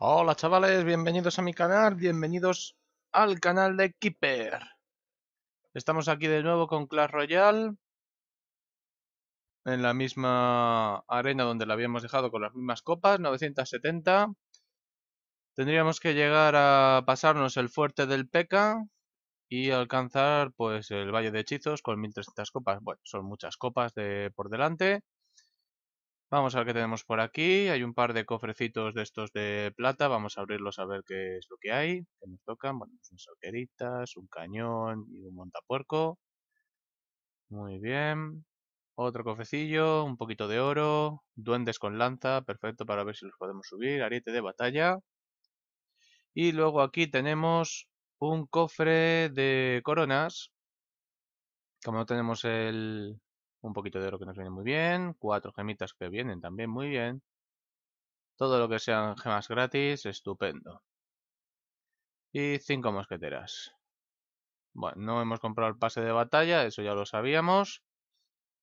Hola chavales, bienvenidos a mi canal, bienvenidos al canal de Keeper. Estamos aquí de nuevo con Clash Royale. En la misma arena donde la habíamos dejado con las mismas copas, 970. Tendríamos que llegar a pasarnos el fuerte del P.E.K.K.A. y alcanzar pues el Valle de Hechizos con 1300 copas. Bueno, son muchas copas de por delante. Vamos a ver qué tenemos por aquí. Hay un par de cofrecitos de estos de plata. Vamos a abrirlos a ver qué es lo que hay. Que nos tocan? Bueno, pues unas orqueritas, un cañón y un montapuerco. Muy bien. Otro cofrecillo, un poquito de oro. Duendes con lanza, perfecto para ver si los podemos subir. Ariete de batalla. Y luego aquí tenemos un cofre de coronas. Como no tenemos el, un poquito de oro que nos viene muy bien. Cuatro gemitas que vienen también muy bien. Todo lo que sean gemas gratis, estupendo. Y cinco mosqueteras. Bueno, no hemos comprado el pase de batalla, eso ya lo sabíamos.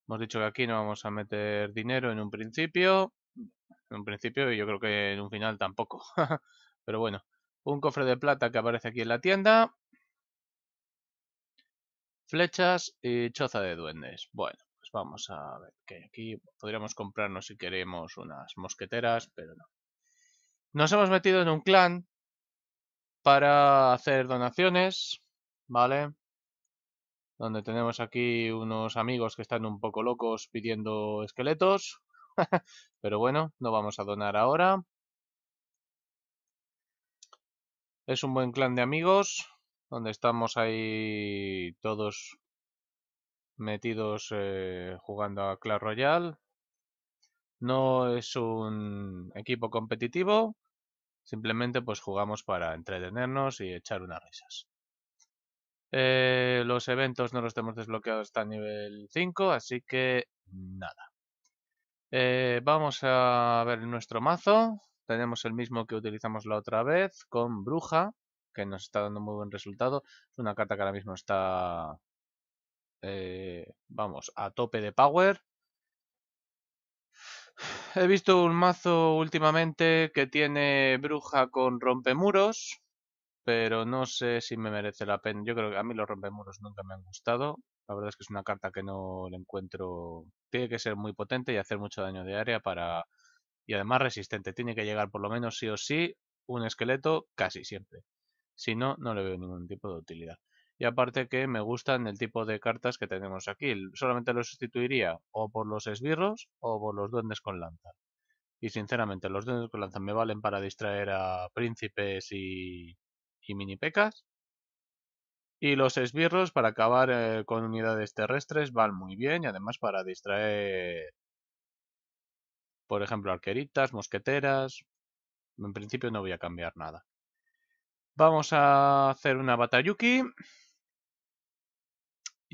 Hemos dicho que aquí no vamos a meter dinero en un principio. En un principio y yo creo que en un final tampoco. Pero bueno, un cofre de plata que aparece aquí en la tienda. Flechas y choza de duendes. Bueno, Vamos a ver, que aquí podríamos comprarnos si queremos unas mosqueteras, pero no. Nos hemos metido en un clan para hacer donaciones, ¿vale? Donde tenemos aquí unos amigos que están un poco locos pidiendo esqueletos. pero bueno, no vamos a donar ahora. Es un buen clan de amigos, donde estamos ahí todos metidos eh, jugando a Clash Royale. No es un equipo competitivo, simplemente pues jugamos para entretenernos y echar unas risas. Eh, los eventos no los tenemos desbloqueado hasta nivel 5, así que nada. Eh, vamos a ver nuestro mazo. Tenemos el mismo que utilizamos la otra vez con Bruja, que nos está dando muy buen resultado. Es una carta que ahora mismo está eh, vamos, a tope de power. He visto un mazo últimamente que tiene bruja con rompemuros, pero no sé si me merece la pena. Yo creo que a mí los rompemuros nunca me han gustado. La verdad es que es una carta que no le encuentro... Tiene que ser muy potente y hacer mucho daño de área para... Y además resistente. Tiene que llegar por lo menos sí o sí un esqueleto casi siempre. Si no, no le veo ningún tipo de utilidad. Y aparte que me gustan el tipo de cartas que tenemos aquí. Solamente lo sustituiría o por los esbirros o por los duendes con lanza. Y sinceramente, los duendes con lanza me valen para distraer a príncipes y, mini pecas. Y los esbirros para acabar eh, con unidades terrestres van muy bien y además para distraer, por ejemplo, arqueritas, mosqueteras. En principio no voy a cambiar nada. Vamos a hacer una batayuki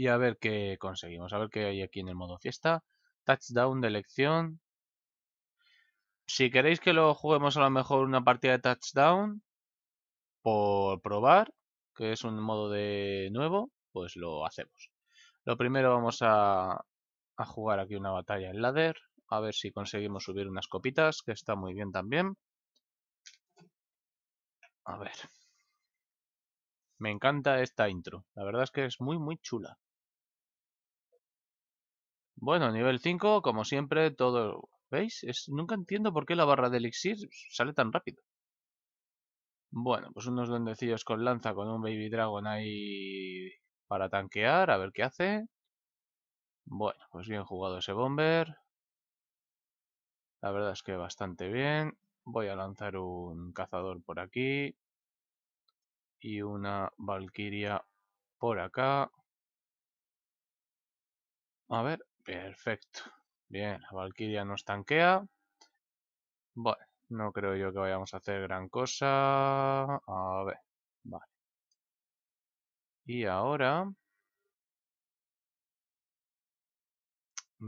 y a ver qué conseguimos. A ver qué hay aquí en el modo fiesta. Touchdown de elección. Si queréis que lo juguemos a lo mejor una partida de touchdown, por probar, que es un modo de nuevo, pues lo hacemos. Lo primero vamos a, a jugar aquí una batalla en ladder. A ver si conseguimos subir unas copitas, que está muy bien también. A ver. Me encanta esta intro. La verdad es que es muy, muy chula. Bueno, nivel 5, como siempre, todo... ¿Veis? Es... Nunca entiendo por qué la barra de elixir sale tan rápido. Bueno, pues unos duendecillos con lanza, con un Baby Dragon ahí para tanquear, a ver qué hace. Bueno, pues bien jugado ese Bomber. La verdad es que bastante bien. Voy a lanzar un cazador por aquí. Y una valquiria por acá. A ver, Perfecto. Bien, la Valkyria nos tanquea. Bueno, no creo yo que vayamos a hacer gran cosa. A ver, vale. Y ahora...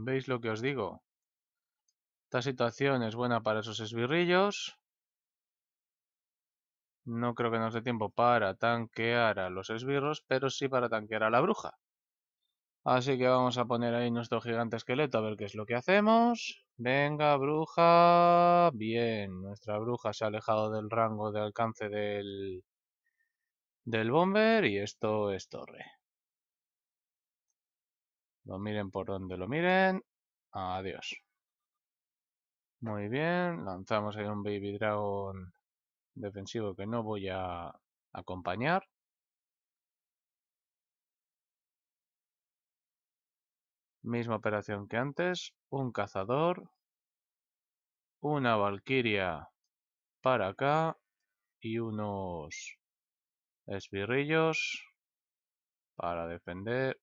¿Veis lo que os digo? Esta situación es buena para esos esbirrillos. No creo que nos dé tiempo para tanquear a los esbirros, pero sí para tanquear a la bruja. Así que vamos a poner ahí nuestro gigante esqueleto a ver qué es lo que hacemos. Venga, bruja. Bien, nuestra bruja se ha alejado del rango de alcance del, del bomber y esto es torre. Lo miren por donde lo miren. Adiós. Muy bien, lanzamos ahí un Baby Dragon defensivo que no voy a acompañar. Misma operación que antes, un cazador, una valquiria para acá y unos esbirrillos para defender.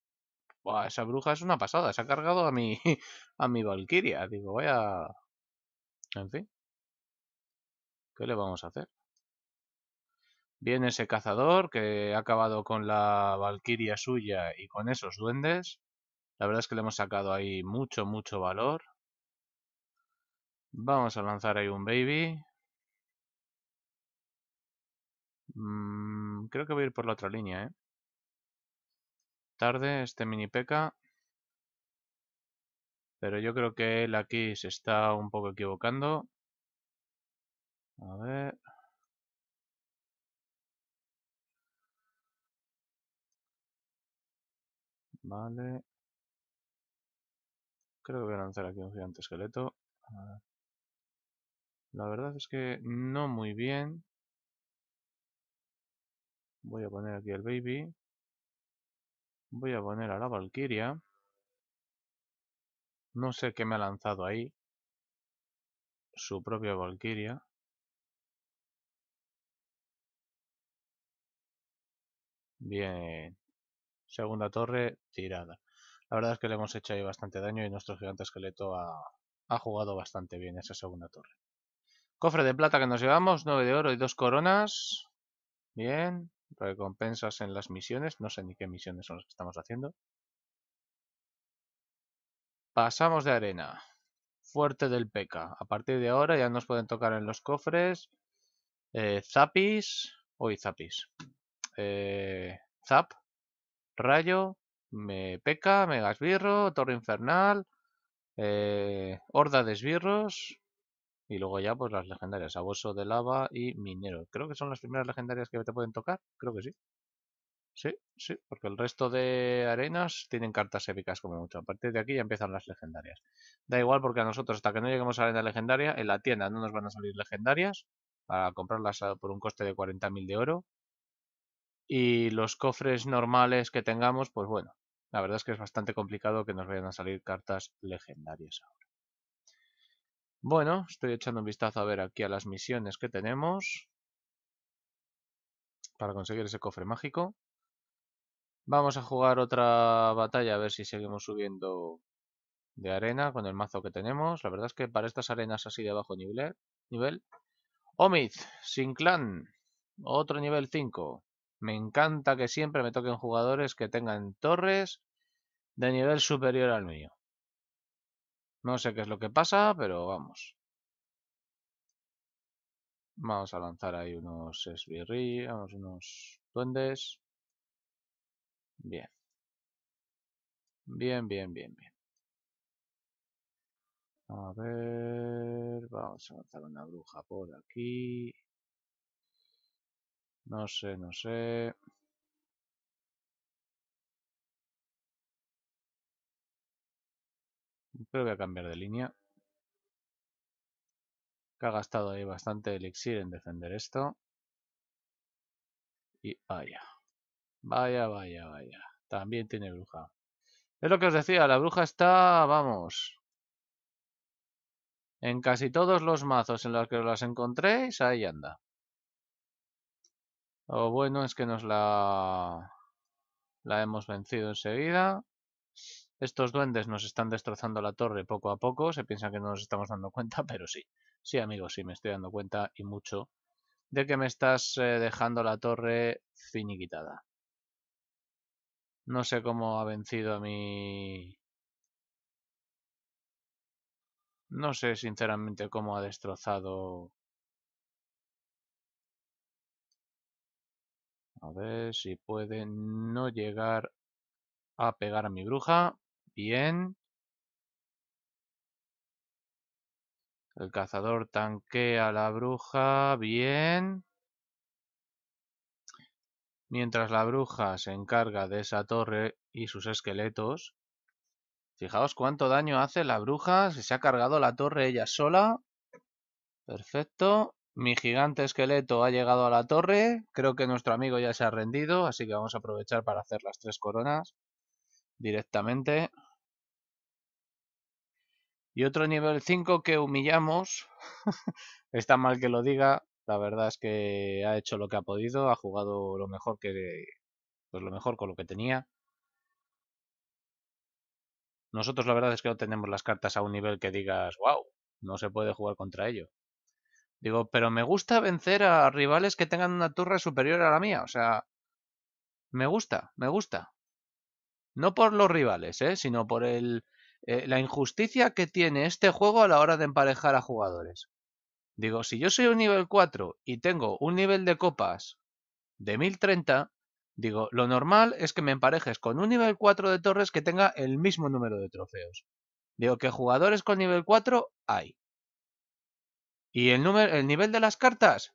esa bruja es una pasada, se ha cargado a mi, a mi valquiria. Digo, voy a. En fin. ¿Qué le vamos a hacer? Viene ese cazador que ha acabado con la valquiria suya y con esos duendes. La verdad es que le hemos sacado ahí mucho, mucho valor. Vamos a lanzar ahí un baby. Mm, creo que voy a ir por la otra línea, ¿eh? Tarde este mini peca. Pero yo creo que él aquí se está un poco equivocando. A ver... Vale. Creo que voy a lanzar aquí un gigante esqueleto. La verdad es que no muy bien. Voy a poner aquí el baby. Voy a poner a la valquiria. No sé qué me ha lanzado ahí. Su propia valquiria. Bien. Segunda torre tirada. La verdad es que le hemos hecho ahí bastante daño y nuestro gigante esqueleto ha, jugado bastante bien esa segunda torre. Cofre de plata que nos llevamos, 9 de oro y 2 coronas. Bien, recompensas en las misiones, no sé ni qué misiones son las que estamos haciendo. Pasamos de arena. Fuerte del Peca. A partir de ahora ya nos pueden tocar en los cofres. Eh, zapis. hoy Zapis. Eh, zap. Rayo. Me peca, mega esbirro, torre infernal, eh, horda de esbirros y luego ya pues las legendarias, abuso de lava y minero. Creo que son las primeras legendarias que te pueden tocar, creo que sí. Sí, sí, porque el resto de arenas tienen cartas épicas como mucho. A partir de aquí ya empiezan las legendarias. Da igual porque a nosotros hasta que no lleguemos a arena legendaria, en la tienda no nos van a salir legendarias para comprarlas por un coste de 40.000 de oro. Y los cofres normales que tengamos, pues bueno, la verdad es que es bastante complicado que nos vayan a salir cartas legendarias ahora. Bueno, estoy echando un vistazo a ver aquí a las misiones que tenemos para conseguir ese cofre mágico. Vamos a jugar otra batalla a ver si seguimos subiendo de arena con el mazo que tenemos. La verdad es que para estas arenas así de bajo nivel... nivel. Omid, sin clan, otro nivel 5. Me encanta que siempre me toquen jugadores que tengan torres de nivel superior al mío. No sé qué es lo que pasa, pero vamos. Vamos a lanzar ahí unos esbirri, unos duendes. Bien. Bien, bien, bien, bien. A ver, vamos a lanzar una bruja por aquí. No sé, no sé. Creo que voy a cambiar de línea. Que ha gastado ahí bastante elixir en defender esto. Y vaya. Vaya, vaya, vaya. También tiene bruja. Es lo que os decía, la bruja está, vamos. En casi todos los mazos en los que las encontréis, ahí anda. Lo bueno es que nos la, la hemos vencido enseguida. Estos duendes nos están destrozando la torre poco a poco. Se piensa que no nos estamos dando cuenta, pero sí. Sí, amigos, sí, me estoy dando cuenta y mucho de que me estás eh, dejando la torre finiquitada. No sé cómo ha vencido a mi... No sé sinceramente cómo ha destrozado A ver si puede no llegar a pegar a mi bruja. Bien. El cazador tanquea a la bruja. Bien. Mientras la bruja se encarga de esa torre y sus esqueletos. Fijaos cuánto daño hace la bruja. Si se ha cargado la torre ella sola. Perfecto. Mi gigante esqueleto ha llegado a la torre. Creo que nuestro amigo ya se ha rendido, así que vamos a aprovechar para hacer las tres coronas directamente. Y otro nivel 5 que humillamos. Está mal que lo diga. La verdad es que ha hecho lo que ha podido. Ha jugado lo mejor que. Pues lo mejor con lo que tenía. Nosotros la verdad es que no tenemos las cartas a un nivel que digas, wow, no se puede jugar contra ello. Digo, pero me gusta vencer a rivales que tengan una torre superior a la mía. O sea, me gusta, me gusta. No por los rivales, ¿eh? sino por el, eh, la injusticia que tiene este juego a la hora de emparejar a jugadores. Digo, si yo soy un nivel 4 y tengo un nivel de copas de 1030, digo, lo normal es que me emparejes con un nivel 4 de torres que tenga el mismo número de trofeos. Digo que jugadores con nivel 4 hay. ¿Y el, número, el nivel de las cartas?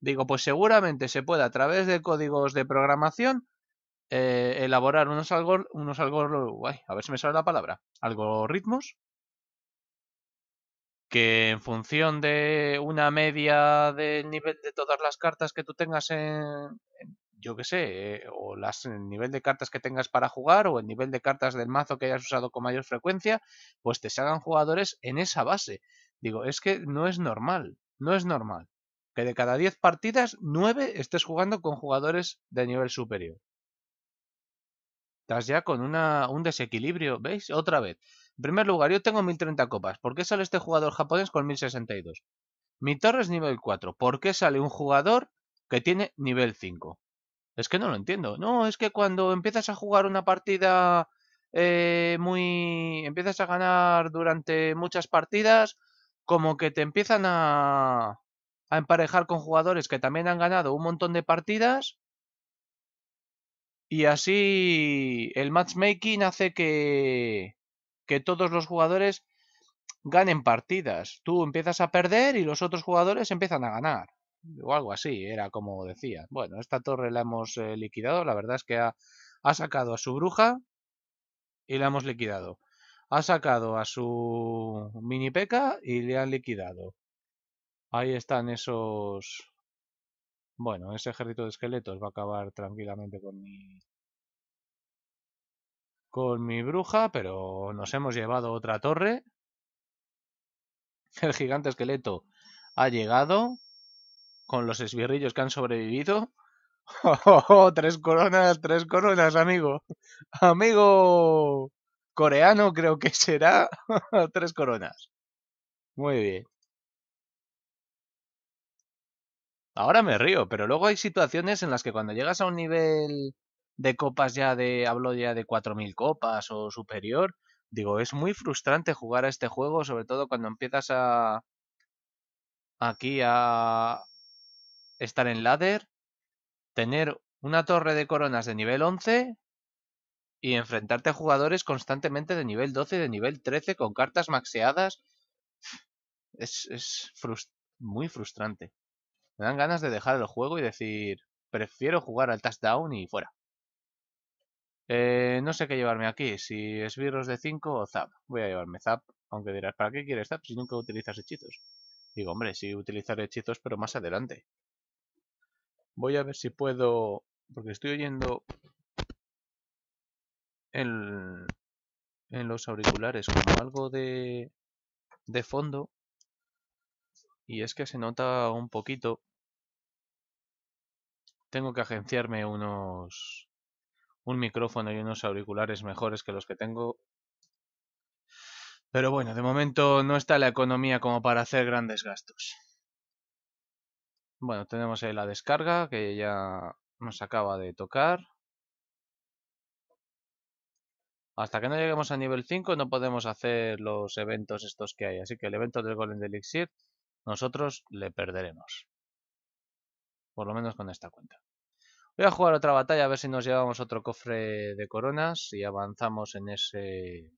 Digo, pues seguramente se puede a través de códigos de programación eh, elaborar unos unos a ver si me sale la palabra, algoritmos que en función de una media del nivel de todas las cartas que tú tengas en, yo qué sé, eh, o las, el nivel de cartas que tengas para jugar o el nivel de cartas del mazo que hayas usado con mayor frecuencia, pues te salgan jugadores en esa base. Digo, es que no es normal, no es normal que de cada 10 partidas, 9 estés jugando con jugadores de nivel superior. Estás ya con una, un desequilibrio, ¿veis? Otra vez. En primer lugar, yo tengo 1030 copas. ¿Por qué sale este jugador japonés con 1062? Mi torre es nivel 4. ¿Por qué sale un jugador que tiene nivel 5? Es que no lo entiendo. No, es que cuando empiezas a jugar una partida eh, muy... Empiezas a ganar durante muchas partidas, como que te empiezan a, emparejar con jugadores que también han ganado un montón de partidas y así el matchmaking hace que, que todos los jugadores ganen partidas. Tú empiezas a perder y los otros jugadores empiezan a ganar. O algo así, era como decía. Bueno, esta torre la hemos eh, liquidado. La verdad es que ha, sacado a su bruja y la hemos liquidado ha sacado a su mini peca y le han liquidado. Ahí están esos... Bueno, ese ejército de esqueletos va a acabar tranquilamente con mi... Con mi bruja, pero nos hemos llevado otra torre. El gigante esqueleto ha llegado con los esbirrillos que han sobrevivido. Oh, oh, oh, tres coronas, tres coronas, amigo. Amigo coreano creo que será tres coronas. Muy bien. Ahora me río, pero luego hay situaciones en las que cuando llegas a un nivel de copas ya de, hablo ya de 4.000 copas o superior, digo, es muy frustrante jugar a este juego, sobre todo cuando empiezas a... aquí a estar en ladder, tener una torre de coronas de nivel 11 y enfrentarte a jugadores constantemente de nivel 12 y de nivel 13 con cartas maxeadas es, muy frustrante. Me dan ganas de dejar el juego y decir, prefiero jugar al touchdown y fuera. Eh, no sé qué llevarme aquí, si es virus de 5 o zap. Voy a llevarme zap, aunque dirás, ¿para qué quieres zap si nunca utilizas hechizos? Digo, hombre, sí utilizar hechizos, pero más adelante. Voy a ver si puedo, porque estoy oyendo en, los auriculares como algo de, de fondo y es que se nota un poquito. Tengo que agenciarme unos un micrófono y unos auriculares mejores que los que tengo. Pero bueno, de momento no está la economía como para hacer grandes gastos. Bueno, tenemos ahí la descarga que ya nos acaba de tocar. Hasta que no lleguemos a nivel 5 no podemos hacer los eventos estos que hay. Así que el evento del golem de elixir nosotros le perderemos. Por lo menos con esta cuenta. Voy a jugar otra batalla a ver si nos llevamos otro cofre de coronas y avanzamos en ese...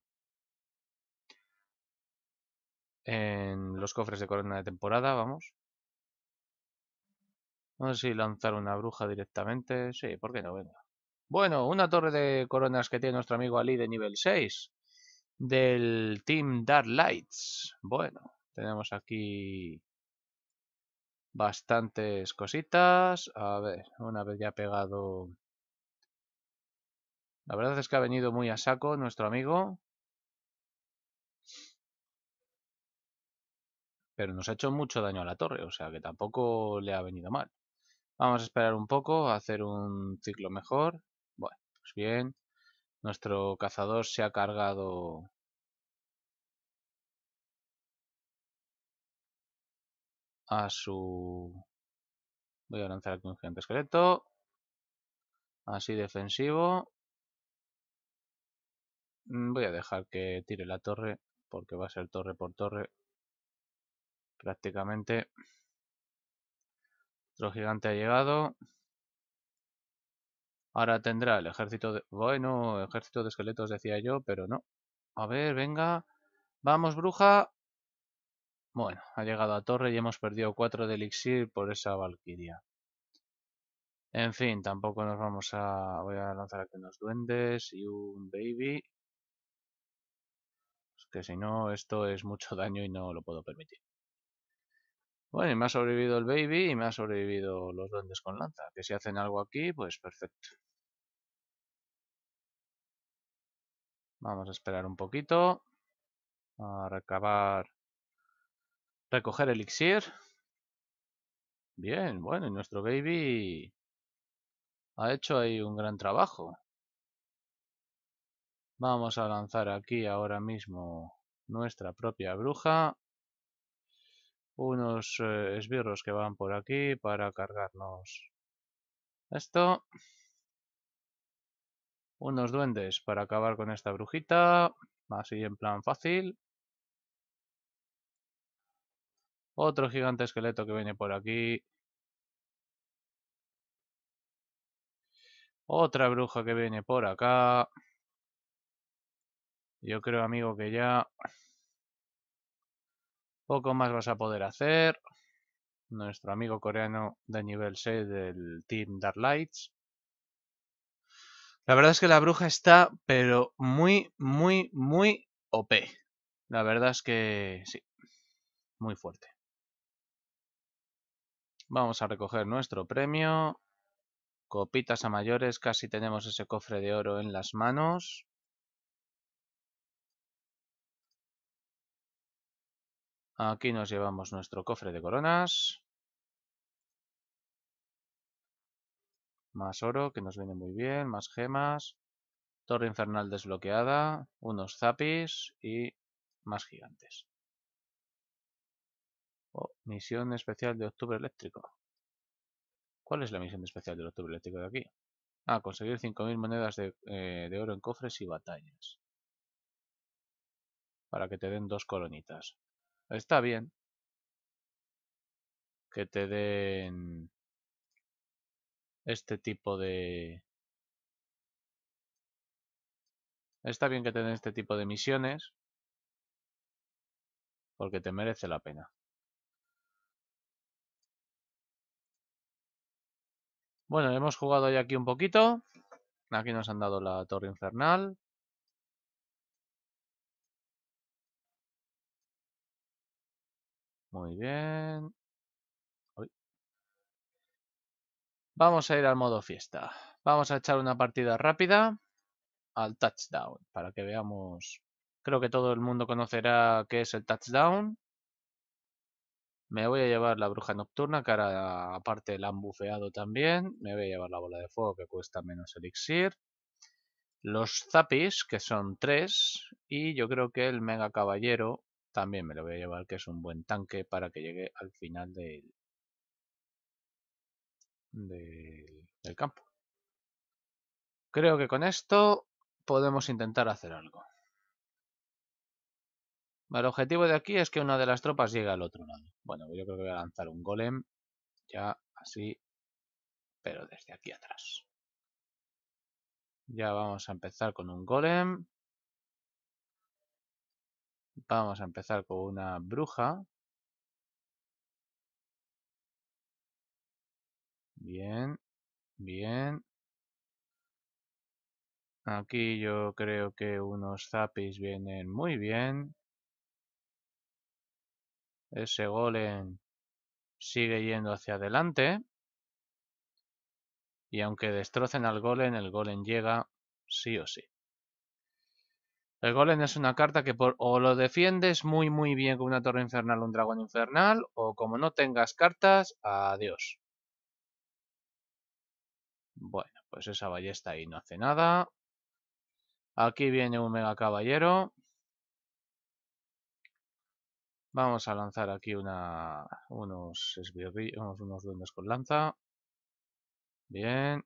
En los cofres de corona de temporada, vamos. No sé si lanzar una bruja directamente. Sí, ¿por qué no? Venga. Bueno, una torre de coronas que tiene nuestro amigo Ali de nivel 6 del Team Dark Lights. Bueno, tenemos aquí bastantes cositas. A ver, una vez ya pegado... La verdad es que ha venido muy a saco nuestro amigo. Pero nos ha hecho mucho daño a la torre, o sea que tampoco le ha venido mal. Vamos a esperar un poco, a hacer un ciclo mejor. Pues bien, nuestro cazador se ha cargado a su... Voy a lanzar aquí un gigante esqueleto. Así defensivo. Mm, voy a dejar que tire la torre, porque va a ser torre por torre. Prácticamente. Otro gigante ha llegado. Ahora tendrá el ejército de... Bueno, ejército de esqueletos decía yo, pero no. A ver, venga. Vamos, bruja. Bueno, ha llegado a torre y hemos perdido cuatro de elixir por esa valquiria. En fin, tampoco nos vamos a... Voy a lanzar aquí unos duendes y un baby. que si no, esto es mucho daño y no lo puedo permitir. Bueno, y me ha sobrevivido el baby y me ha sobrevivido los duendes con lanza. Que si hacen algo aquí, pues perfecto. Vamos a esperar un poquito. A recabar. Recoger elixir. Bien, bueno, y nuestro baby ha hecho ahí un gran trabajo. Vamos a lanzar aquí ahora mismo nuestra propia bruja. Unos eh, esbirros que van por aquí para cargarnos esto. Unos duendes para acabar con esta brujita. Así en plan fácil. Otro gigante esqueleto que viene por aquí. Otra bruja que viene por acá. Yo creo, amigo, que ya... Poco más vas a poder hacer. Nuestro amigo coreano de nivel 6 del Team Dark Lights. La verdad es que la bruja está, pero muy, muy, muy OP. La verdad es que sí, muy fuerte. Vamos a recoger nuestro premio. Copitas a mayores, casi tenemos ese cofre de oro en las manos. Aquí nos llevamos nuestro cofre de coronas. Más oro, que nos viene muy bien. Más gemas. Torre infernal desbloqueada. Unos zapis. Y más gigantes. Oh, misión especial de octubre eléctrico. ¿Cuál es la misión especial del octubre eléctrico de aquí? Ah, conseguir 5.000 monedas de, eh, de oro en cofres y batallas. Para que te den dos colonitas. Está bien. Que te den este tipo de... Está bien que te este tipo de misiones porque te merece la pena. Bueno, hemos jugado ya aquí un poquito. Aquí nos han dado la torre infernal. Muy bien. Vamos a ir al modo fiesta. Vamos a echar una partida rápida al touchdown para que veamos. Creo que todo el mundo conocerá qué es el touchdown. Me voy a llevar la bruja nocturna, que ahora aparte la han bufeado también. Me voy a llevar la bola de fuego, que cuesta menos elixir. Los zapis, que son tres. Y yo creo que el mega caballero también me lo voy a llevar, que es un buen tanque para que llegue al final del, del, campo. Creo que con esto podemos intentar hacer algo. El objetivo de aquí es que una de las tropas llegue al otro lado. Bueno, yo creo que voy a lanzar un golem. Ya así. Pero desde aquí atrás. Ya vamos a empezar con un golem. Vamos a empezar con una bruja. Bien, bien. Aquí yo creo que unos zapis vienen muy bien. Ese golem sigue yendo hacia adelante. Y aunque destrocen al golem, el golem llega sí o sí. El golem es una carta que por, o lo defiendes muy muy bien con una torre infernal o un dragón infernal, o como no tengas cartas, adiós. Bueno, pues esa ballesta ahí no hace nada. Aquí viene un mega caballero. Vamos a lanzar aquí una, unos, unos duendes con lanza. Bien.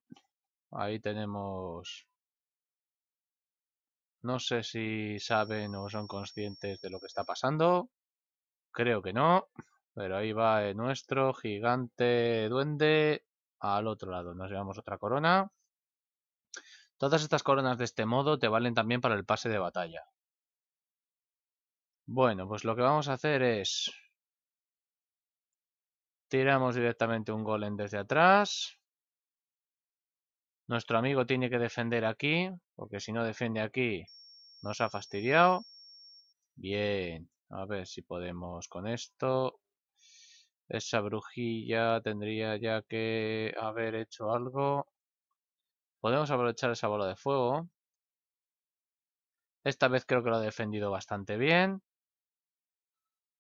Ahí tenemos... No sé si saben o son conscientes de lo que está pasando. Creo que no. Pero ahí va eh, nuestro gigante duende al otro lado. Nos llevamos otra corona. Todas estas coronas de este modo te valen también para el pase de batalla. Bueno, pues lo que vamos a hacer es... Tiramos directamente un golem desde atrás. Nuestro amigo tiene que defender aquí, porque si no defiende aquí nos ha fastidiado. Bien, a ver si podemos con esto. Esa brujilla tendría ya que haber hecho algo. Podemos aprovechar esa bola de fuego. Esta vez creo que lo ha defendido bastante bien.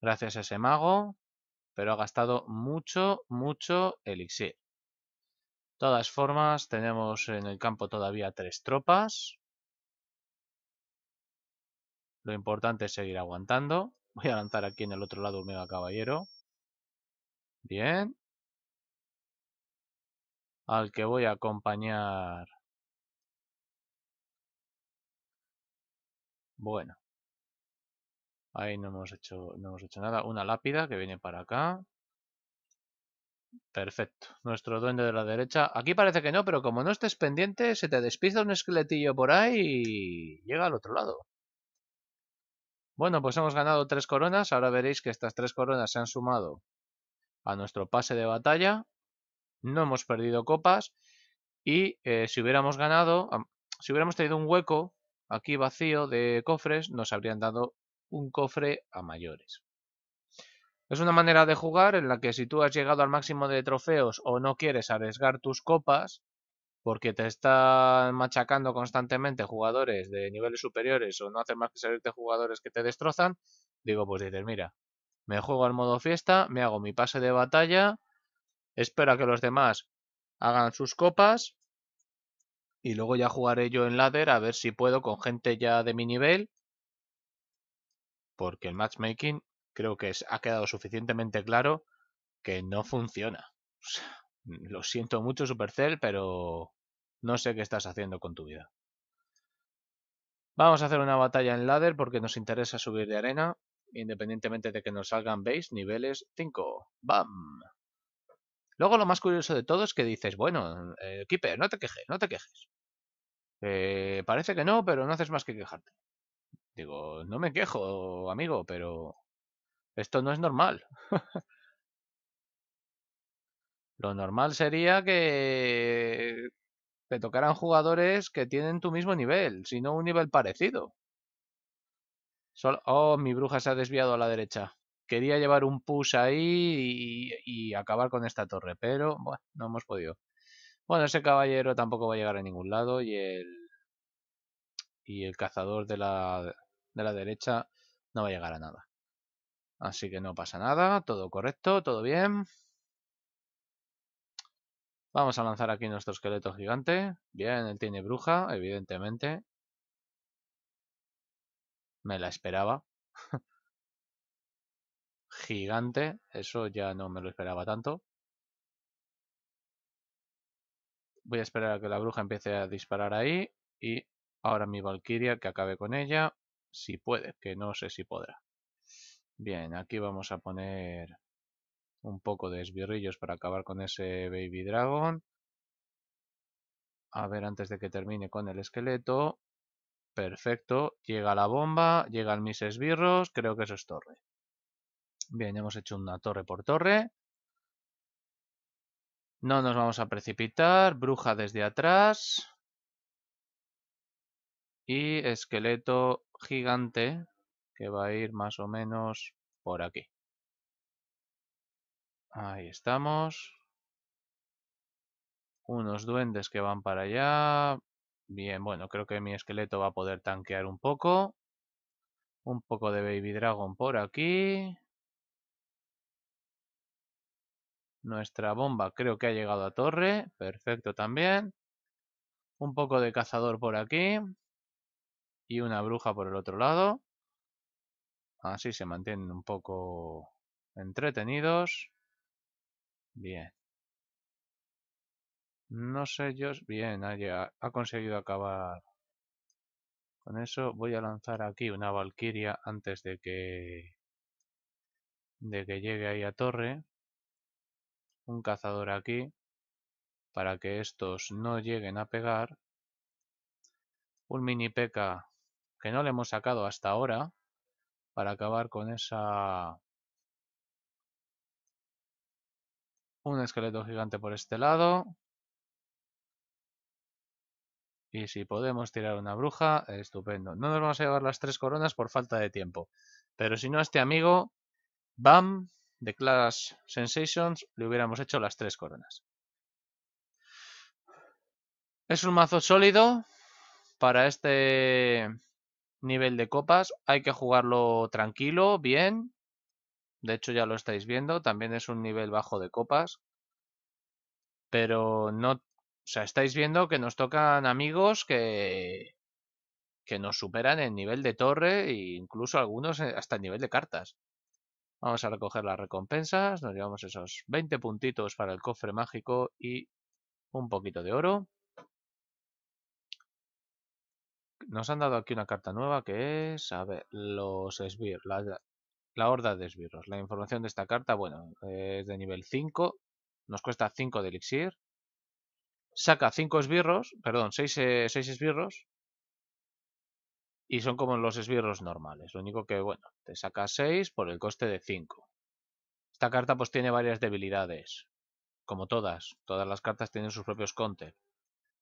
Gracias a ese mago. Pero ha gastado mucho, mucho elixir. De todas formas, tenemos en el campo todavía tres tropas. Lo importante es seguir aguantando. Voy a lanzar aquí en el otro lado un mega caballero. Bien. Al que voy a acompañar. Bueno. Ahí no hemos hecho, no hemos hecho nada. Una lápida que viene para acá. Perfecto. Nuestro duende de la derecha. Aquí parece que no, pero como no estés pendiente, se te despiza un esqueletillo por ahí y llega al otro lado. Bueno, pues hemos ganado tres coronas. Ahora veréis que estas tres coronas se han sumado a nuestro pase de batalla, no hemos perdido copas y eh, si hubiéramos ganado, si hubiéramos tenido un hueco aquí vacío de cofres, nos habrían dado un cofre a mayores. Es una manera de jugar en la que si tú has llegado al máximo de trofeos o no quieres arriesgar tus copas, porque te están machacando constantemente jugadores de niveles superiores o no hacen más que salirte jugadores que te destrozan, digo, pues dices, mira, me juego al modo fiesta, me hago mi pase de batalla, espero a que los demás hagan sus copas y luego ya jugaré yo en ladder a ver si puedo con gente ya de mi nivel porque el matchmaking creo que ha quedado suficientemente claro que no funciona. lo siento mucho Supercell, pero no sé qué estás haciendo con tu vida. Vamos a hacer una batalla en ladder porque nos interesa subir de arena independientemente de que nos salgan, veis, niveles 5. ¡Bam! Luego lo más curioso de todo es que dices, bueno, eh, Keeper, no te quejes, no te quejes. Eh, parece que no, pero no haces más que quejarte. Digo, no me quejo, amigo, pero esto no es normal. lo normal sería que te tocaran jugadores que tienen tu mismo nivel, sino un nivel parecido oh, mi bruja se ha desviado a la derecha. Quería llevar un push ahí y, acabar con esta torre, pero bueno, no hemos podido. Bueno, ese caballero tampoco va a llegar a ningún lado y el, y el cazador de la, de la derecha no va a llegar a nada. Así que no pasa nada, todo correcto, todo bien. Vamos a lanzar aquí nuestro esqueleto gigante. Bien, él tiene bruja, evidentemente me la esperaba. Gigante, eso ya no me lo esperaba tanto. Voy a esperar a que la bruja empiece a disparar ahí y ahora mi Valkyria que acabe con ella, si puede, que no sé si podrá. Bien, aquí vamos a poner un poco de esbirrillos para acabar con ese Baby Dragon. A ver, antes de que termine con el esqueleto, Perfecto. Llega la bomba, llegan mis esbirros, creo que eso es torre. Bien, hemos hecho una torre por torre. No nos vamos a precipitar. Bruja desde atrás. Y esqueleto gigante que va a ir más o menos por aquí. Ahí estamos. Unos duendes que van para allá. Bien, bueno, creo que mi esqueleto va a poder tanquear un poco. Un poco de Baby Dragon por aquí. Nuestra bomba creo que ha llegado a torre. Perfecto también. Un poco de cazador por aquí. Y una bruja por el otro lado. Así se mantienen un poco entretenidos. Bien. No sé yo. Bien, ha conseguido acabar. Con eso voy a lanzar aquí una Valquiria antes de que de que llegue ahí a torre. Un cazador aquí para que estos no lleguen a pegar. Un mini peca que no le hemos sacado hasta ahora para acabar con esa un esqueleto gigante por este lado y si podemos tirar una bruja, estupendo. No nos vamos a llevar las tres coronas por falta de tiempo. Pero si no, a este amigo, bam, de Class Sensations, le hubiéramos hecho las tres coronas. Es un mazo sólido para este nivel de copas. Hay que jugarlo tranquilo, bien. De hecho ya lo estáis viendo, también es un nivel bajo de copas. Pero no o sea, estáis viendo que nos tocan amigos que, que nos superan en nivel de torre e incluso algunos eh, hasta el nivel de cartas. Vamos a recoger las recompensas, nos llevamos esos 20 puntitos para el cofre mágico y un poquito de oro. Nos han dado aquí una carta nueva que es, a ver, los esbirros, la, la, horda de esbirros. La información de esta carta, bueno, es de nivel 5, nos cuesta 5 de elixir, saca cinco esbirros, perdón, seis, eh, seis esbirros, y son como los esbirros normales. Lo único que, bueno, te saca 6 por el coste de 5. Esta carta pues tiene varias debilidades, como todas. Todas las cartas tienen sus propios counters.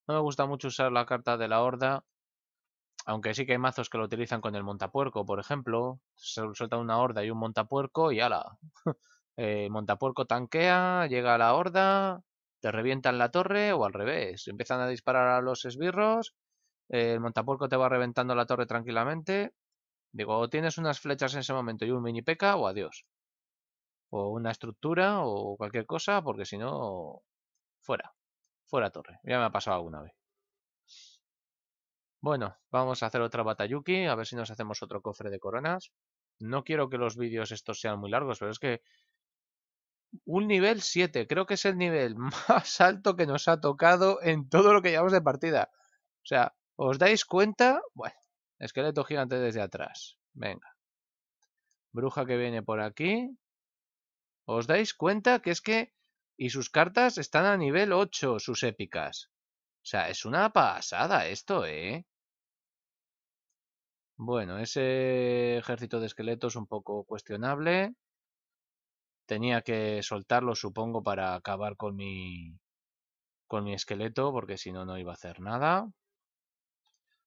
No me gusta mucho usar la carta de la horda, aunque sí que hay mazos que lo utilizan con el montapuerco, por ejemplo. Se suelta una horda y un montapuerco y ala. Eh, montapuerco tanquea, llega a la horda, te revientan la torre o al revés. Empiezan a disparar a los esbirros, el montapuerco te va reventando la torre tranquilamente. Digo, o tienes unas flechas en ese momento y un mini peca o adiós. O una estructura o cualquier cosa, porque si no, fuera. Fuera torre. Ya me ha pasado alguna vez. Bueno, vamos a hacer otra batayuki, a ver si nos hacemos otro cofre de coronas. No quiero que los vídeos estos sean muy largos, pero es que un nivel 7. Creo que es el nivel más alto que nos ha tocado en todo lo que llevamos de partida. O sea, ¿os dais cuenta? Bueno, esqueleto gigante desde atrás. Venga. Bruja que viene por aquí. ¿Os dais cuenta que es que... Y sus cartas están a nivel 8, sus épicas. O sea, es una pasada esto, ¿eh? Bueno, ese ejército de esqueletos un poco cuestionable. Tenía que soltarlo, supongo, para acabar con mi, con mi esqueleto, porque si no, no iba a hacer nada.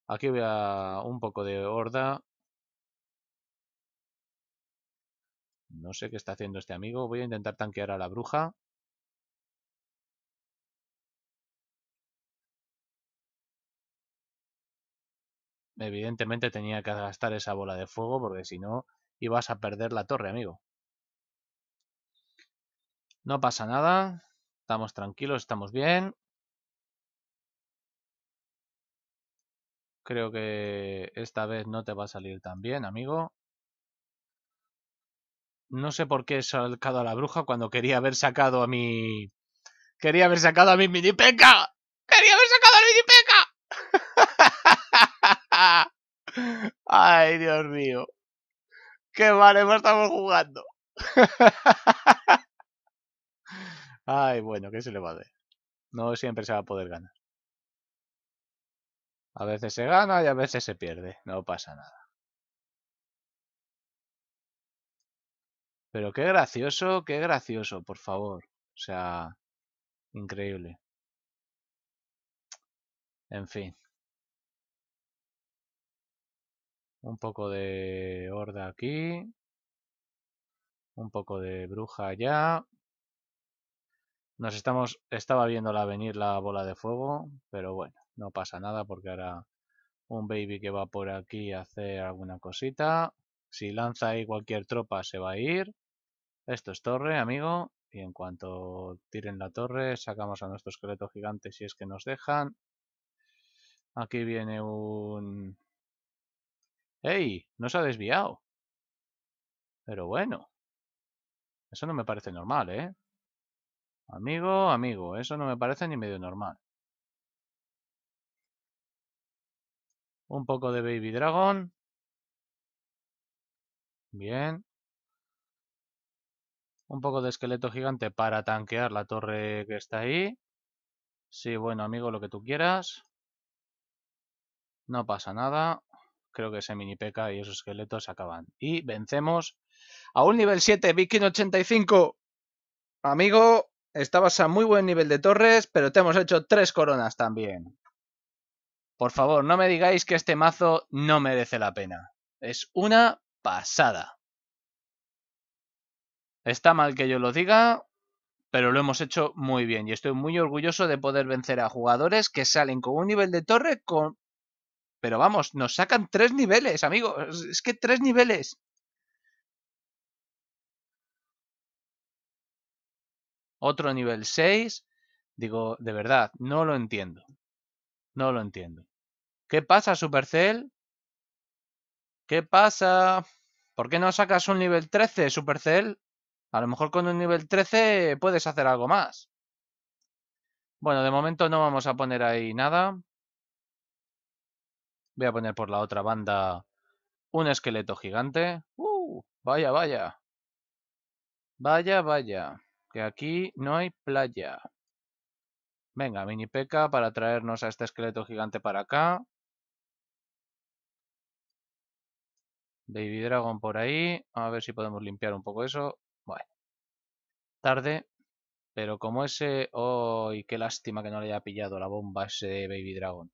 Aquí voy a un poco de horda. No sé qué está haciendo este amigo. Voy a intentar tanquear a la bruja. Evidentemente tenía que gastar esa bola de fuego porque si no ibas a perder la torre, amigo. No pasa nada. Estamos tranquilos, estamos bien. Creo que esta vez no te va a salir tan bien, amigo. No sé por qué he sacado a la bruja cuando quería haber sacado a mi... Quería haber sacado a mi mini peca, Quería haber sacado a mi mini peca. Ay, Dios mío. Qué mal, estamos jugando. Ay, bueno, ¿qué se le va a dar? No siempre se va a poder ganar. A veces se gana y a veces se pierde. No pasa nada. Pero qué gracioso, qué gracioso, por favor. O sea, increíble. En fin. Un poco de horda aquí. Un poco de bruja allá. Nos estamos, estaba viéndola venir la bola de fuego, pero bueno, no pasa nada porque ahora un baby que va por aquí a hacer alguna cosita. Si lanza ahí cualquier tropa se va a ir. Esto es torre, amigo. Y en cuanto tiren la torre, sacamos a nuestro esqueleto gigante si es que nos dejan. Aquí viene un... ¡Ey! se ha desviado. Pero bueno. Eso no me parece normal, ¿eh? Amigo, amigo, eso no me parece ni medio normal. Un poco de Baby Dragon. Bien. Un poco de esqueleto gigante para tanquear la torre que está ahí. Sí, bueno, amigo, lo que tú quieras. No pasa nada. Creo que ese mini peca y esos esqueletos acaban. Y vencemos a un nivel 7, Viking 85. Amigo, Estabas a muy buen nivel de torres, pero te hemos hecho tres coronas también. Por favor, no me digáis que este mazo no merece la pena. Es una pasada. Está mal que yo lo diga, pero lo hemos hecho muy bien. Y estoy muy orgulloso de poder vencer a jugadores que salen con un nivel de torre con... Pero vamos, nos sacan tres niveles, amigos. Es que tres niveles. otro nivel 6. Digo, de verdad, no lo entiendo. No lo entiendo. ¿Qué pasa, Supercell? ¿Qué pasa? ¿Por qué no sacas un nivel 13, Supercell? A lo mejor con un nivel 13 puedes hacer algo más. Bueno, de momento no vamos a poner ahí nada. Voy a poner por la otra banda un esqueleto gigante. ¡Uh! Vaya, vaya. Vaya, vaya. Que aquí no hay playa. Venga, mini peca para traernos a este esqueleto gigante para acá. Baby Dragon por ahí. A ver si podemos limpiar un poco eso. Bueno. Tarde. Pero como ese... ¡Oh! qué lástima que no le haya pillado la bomba ese Baby Dragon.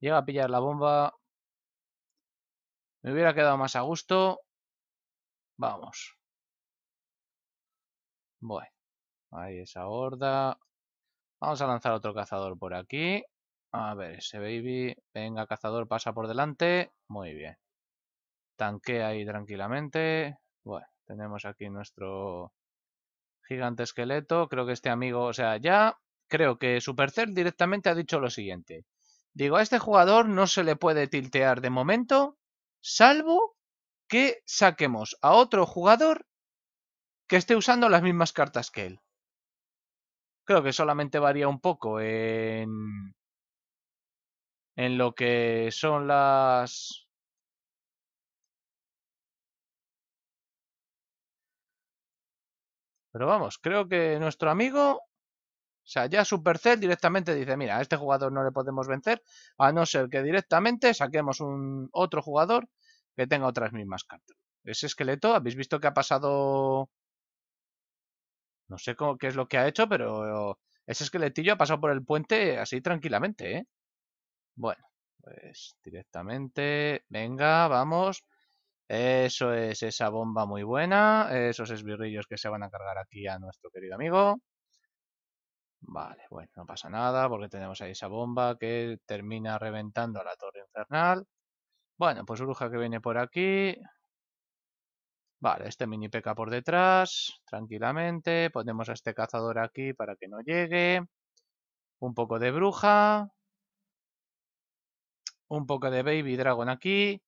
Llega a pillar la bomba. Me hubiera quedado más a gusto. Vamos. Bueno. Ahí esa horda. Vamos a lanzar otro cazador por aquí. A ver, ese baby. Venga, cazador, pasa por delante. Muy bien. Tanquea ahí tranquilamente. Bueno, tenemos aquí nuestro gigante esqueleto. Creo que este amigo, o sea, ya creo que Supercell directamente ha dicho lo siguiente. Digo, a este jugador no se le puede tiltear de momento, salvo que saquemos a otro jugador que esté usando las mismas cartas que él. Creo que solamente varía un poco en, en lo que son las... Pero vamos, creo que nuestro amigo o sea, ya Supercell directamente dice, mira, a este jugador no le podemos vencer, a no ser que directamente saquemos un otro jugador que tenga otras mismas cartas. Ese esqueleto, habéis visto que ha pasado no sé qué es lo que ha hecho, pero ese esqueletillo ha pasado por el puente así tranquilamente, ¿eh? Bueno, pues directamente. Venga, vamos. Eso es esa bomba muy buena. Esos esbirrillos que se van a cargar aquí a nuestro querido amigo. Vale, bueno, no pasa nada porque tenemos ahí esa bomba que termina reventando a la torre infernal. Bueno, pues bruja que viene por aquí. Vale, este mini peca por detrás, tranquilamente. Ponemos a este cazador aquí para que no llegue. Un poco de bruja. Un poco de baby dragon aquí.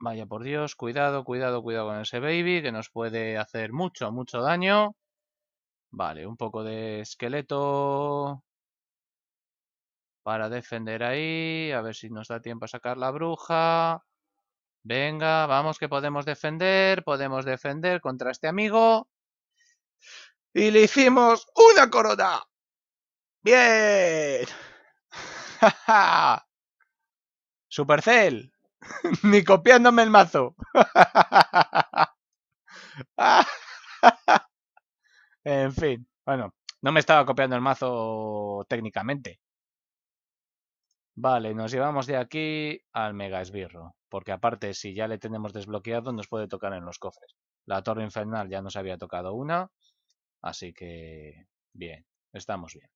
Vaya por Dios, cuidado, cuidado, cuidado con ese baby que nos puede hacer mucho, mucho daño. Vale, un poco de esqueleto para defender ahí. A ver si nos da tiempo a sacar la bruja. Venga, vamos que podemos defender, podemos defender contra este amigo. Y le hicimos una corona. Bien. Supercell. Ni copiándome el mazo. en fin, bueno, no me estaba copiando el mazo técnicamente. Vale, nos llevamos de aquí al mega esbirro, porque aparte si ya le tenemos desbloqueado nos puede tocar en los cofres. La torre infernal ya nos había tocado una, así que bien, estamos bien.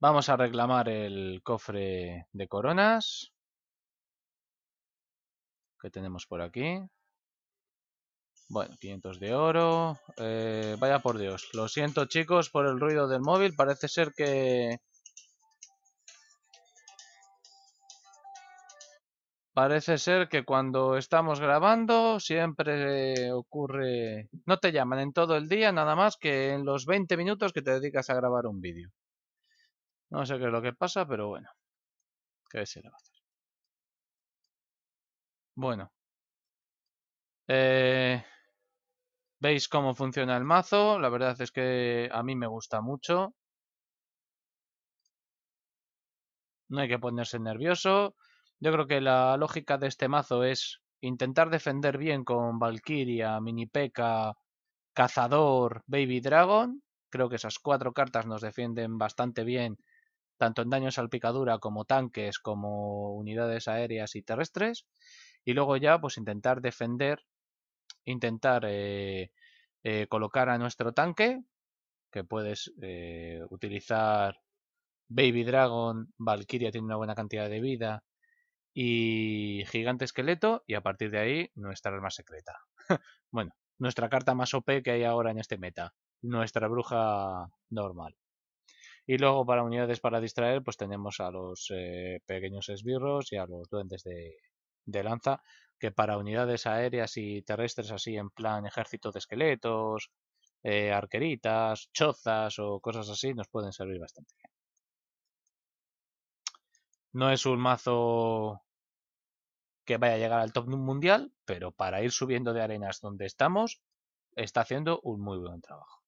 Vamos a reclamar el cofre de coronas que tenemos por aquí. Bueno, 500 de oro. Eh, vaya por Dios. Lo siento chicos por el ruido del móvil. Parece ser que Parece ser que cuando estamos grabando siempre ocurre... No te llaman en todo el día, nada más que en los 20 minutos que te dedicas a grabar un vídeo. No sé qué es lo que pasa, pero bueno. Que se le va a hacer? Bueno. Eh, Veis cómo funciona el mazo. La verdad es que a mí me gusta mucho. No hay que ponerse nervioso. Yo creo que la lógica de este mazo es intentar defender bien con Valkyria, Peca, Cazador, Baby Dragon. Creo que esas cuatro cartas nos defienden bastante bien, tanto en daño salpicadura como tanques, como unidades aéreas y terrestres. Y luego ya, pues intentar defender, intentar eh, eh, colocar a nuestro tanque, que puedes eh, utilizar Baby Dragon, Valkyria tiene una buena cantidad de vida, y gigante esqueleto y a partir de ahí nuestra arma secreta. bueno, nuestra carta más OP que hay ahora en este meta, nuestra bruja normal. Y luego para unidades para distraer pues tenemos a los eh, pequeños esbirros y a los duendes de, lanza que para unidades aéreas y terrestres así en plan ejército de esqueletos, eh, arqueritas, chozas o cosas así nos pueden servir bastante bien. No es un mazo que vaya a llegar al top mundial, pero para ir subiendo de arenas donde estamos, está haciendo un muy buen trabajo.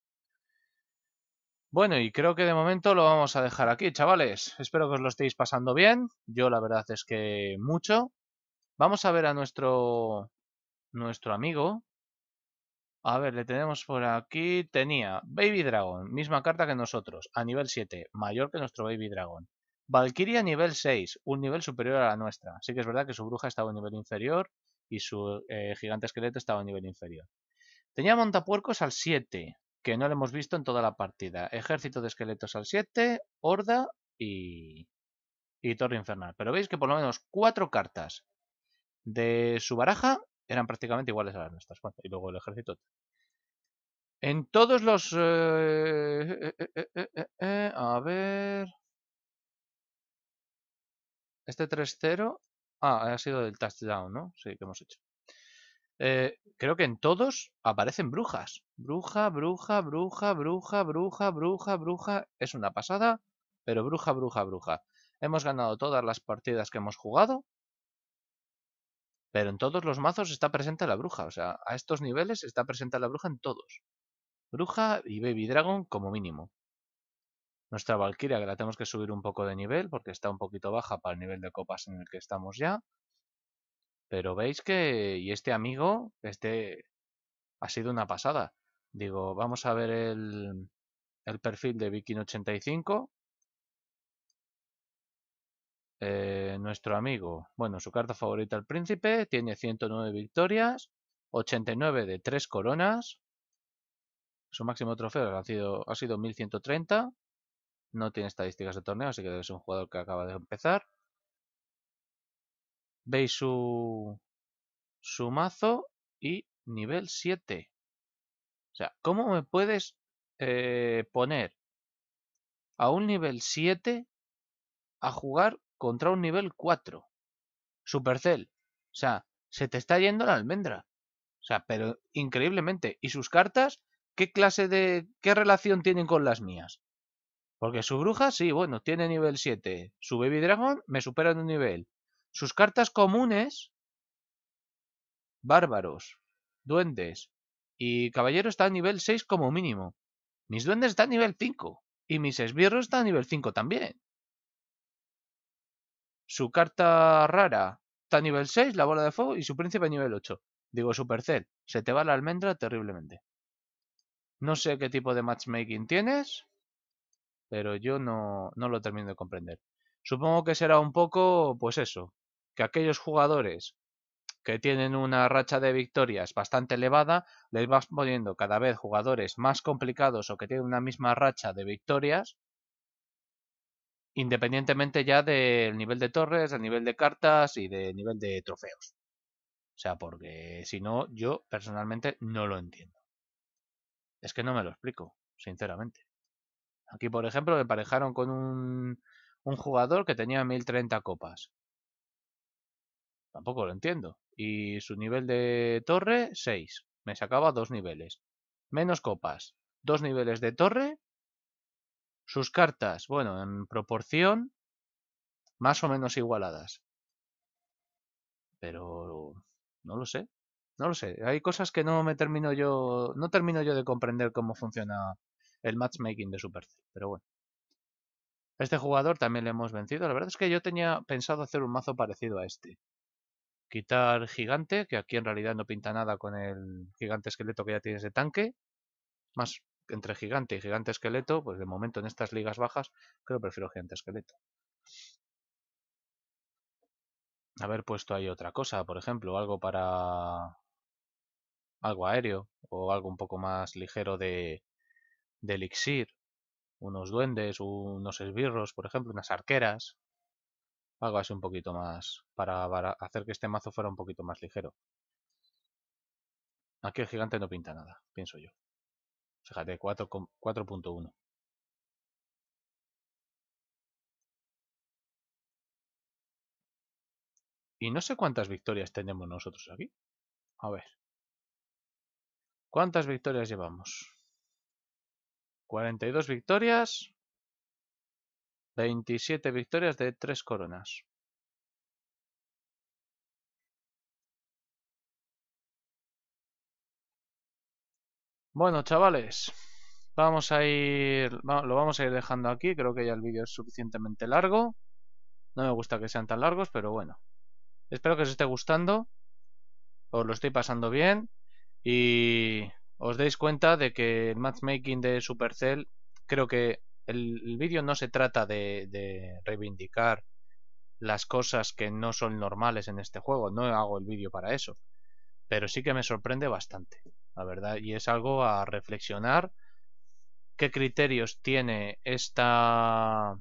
Bueno, y creo que de momento lo vamos a dejar aquí, chavales. Espero que os lo estéis pasando bien. Yo la verdad es que mucho. Vamos a ver a nuestro nuestro amigo. A ver, le tenemos por aquí. Tenía Baby Dragon, misma carta que nosotros, a nivel 7, mayor que nuestro Baby Dragon. Valkyria nivel 6, un nivel superior a la nuestra. Así que es verdad que su bruja estaba a nivel inferior y su eh, gigante esqueleto estaba a nivel inferior. Tenía montapuercos al 7, que no lo hemos visto en toda la partida. Ejército de esqueletos al 7, horda y, y torre infernal. Pero veis que por lo menos cuatro cartas de su baraja eran prácticamente iguales a las nuestras. Bueno, y luego el ejército. En todos los... Eh, eh, a ver... Este 3-0. Ah, ha sido del touchdown, ¿no? Sí, que hemos hecho. Eh, creo que en todos aparecen brujas. Bruja, bruja, bruja, bruja, bruja, bruja, bruja. Es una pasada, pero bruja, bruja, bruja. Hemos ganado todas las partidas que hemos jugado. Pero en todos los mazos está presente la bruja. O sea, a estos niveles está presente la bruja en todos. Bruja y Baby Dragon como mínimo. Nuestra Valkyria que la tenemos que subir un poco de nivel porque está un poquito baja para el nivel de copas en el que estamos ya. Pero veis que... Y este amigo, este... Ha sido una pasada. Digo, vamos a ver el, el perfil de Viking85. Eh, nuestro amigo, bueno, su carta favorita el príncipe, tiene 109 victorias, 89 de 3 coronas, su máximo trofeo ha sido, ha sido 1130, no tiene estadísticas de torneo, así que es un jugador que acaba de empezar. Veis su, su mazo y nivel 7. O sea, ¿cómo me puedes eh, poner a un nivel 7 a jugar contra un nivel 4? Supercell. O sea, se te está yendo la almendra. O sea, pero increíblemente. ¿Y sus cartas? ¿Qué clase de... qué relación tienen con las mías? Porque su bruja, sí, bueno, tiene nivel 7. Su Baby Dragon me supera en un nivel. Sus cartas comunes, bárbaros, duendes y caballero está a nivel 6 como mínimo. Mis duendes están a nivel 5 y mis esbirros están a nivel 5 también. Su carta rara está a nivel 6, la bola de fuego, y su príncipe a nivel 8. Digo, Supercell, se te va la almendra terriblemente. No sé qué tipo de matchmaking tienes, pero yo no, no lo termino de comprender. Supongo que será un poco, pues eso, que aquellos jugadores que tienen una racha de victorias bastante elevada, les vas poniendo cada vez jugadores más complicados o que tienen una misma racha de victorias, independientemente ya del nivel de torres, del nivel de cartas y del nivel de trofeos. O sea, porque si no, yo personalmente no lo entiendo. Es que no me lo explico, sinceramente. Aquí, por ejemplo, me parejaron con un, un jugador que tenía 1030 copas. Tampoco lo entiendo. Y su nivel de torre, 6. Me sacaba dos niveles. Menos copas. Dos niveles de torre. Sus cartas, bueno, en proporción, más o menos igualadas. Pero no lo sé. No lo sé. Hay cosas que no me termino yo. No termino yo de comprender cómo funciona el matchmaking de Supercell. Pero bueno. A este jugador también le hemos vencido. La verdad es que yo tenía pensado hacer un mazo parecido a este. Quitar gigante, que aquí en realidad no pinta nada con el gigante esqueleto que ya tienes de tanque. Más entre gigante y gigante esqueleto, pues de momento en estas ligas bajas creo que prefiero gigante esqueleto. Haber puesto ahí otra cosa, por ejemplo, algo para algo aéreo o algo un poco más ligero de de elixir, unos duendes, unos esbirros, por ejemplo, unas arqueras, algo así un poquito más, para, hacer que este mazo fuera un poquito más ligero. Aquí el gigante no pinta nada, pienso yo. Fíjate, 4.1. Y no sé cuántas victorias tenemos nosotros aquí. A ver. ¿Cuántas victorias llevamos? 42 victorias. 27 victorias de 3 coronas. Bueno, chavales, vamos a ir, lo vamos a ir dejando aquí. Creo que ya el vídeo es suficientemente largo. No me gusta que sean tan largos, pero bueno. Espero que os esté gustando. Os lo estoy pasando bien. Y os dais cuenta de que el matchmaking de Supercell, creo que el, vídeo no se trata de, reivindicar las cosas que no son normales en este juego, no hago el vídeo para eso, pero sí que me sorprende bastante, la verdad, y es algo a reflexionar qué criterios tiene esta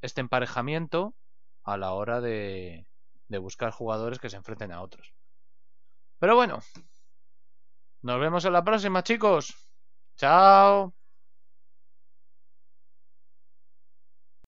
este emparejamiento a la hora de, de buscar jugadores que se enfrenten a otros. Pero bueno, nos vemos en la próxima, chicos. Chao.